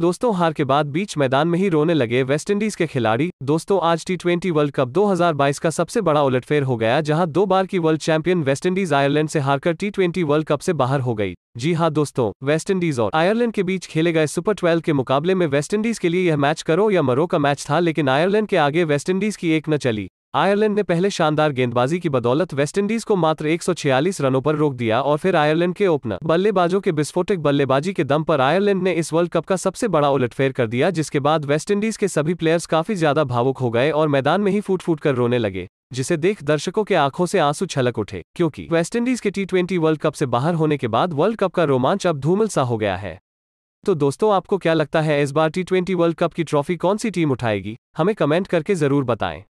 दोस्तों हार के बाद बीच मैदान में ही रोने लगे वेस्टइंडीज के खिलाड़ी दोस्तों आज टी ट्वेंटी वर्ल्ड कप 2022 का सबसे बड़ा उलटफेर हो गया जहां दो बार की वर्ल्ड चैंपियन वेस्टइंडीज आयरलैंड से हारकर टी ट्वेंटी वर्ल्ड कप से बाहर हो गई जी हां दोस्तों वेस्टइंडीज और आयरलैंड के बीच खेले गए सुपर ट्वेल्व के मुकाबले में वेस्टइंडीज के लिए यह मैच करो या मरो का मैच था लेकिन आयरलैंड के आगे वेस्टइंडीज की एक न चली आयरलैंड ने पहले शानदार गेंदबाजी की बदौलत वेस्टइंडीज को मात्र 146 रनों पर रोक दिया और फिर आयरलैंड के ओपनर बल्लेबाजों के विस्फोटक बल्लेबाजी के दम पर आयरलैंड ने इस वर्ल्ड कप का सबसे बड़ा उलटफेर कर दिया जिसके बाद वेस्टइंडीज के सभी प्लेयर्स काफी ज्यादा भावुक हो गए और मैदान में ही फूट फूट कर रोने लगे जिसे देख दर्शकों के आंखों से आंसू छलक उठे क्योंकि वेस्टइंडीज के टी वर्ल्ड कप से बाहर होने के बाद वर्ल्ड कप का रोमांच अब धूमिल सा हो गया है तो दोस्तों आपको क्या लगता है इस बार टी वर्ल्ड कप की ट्रॉफी कौन सी टीम उठाएगी हमें कमेंट करके जरूर बताएं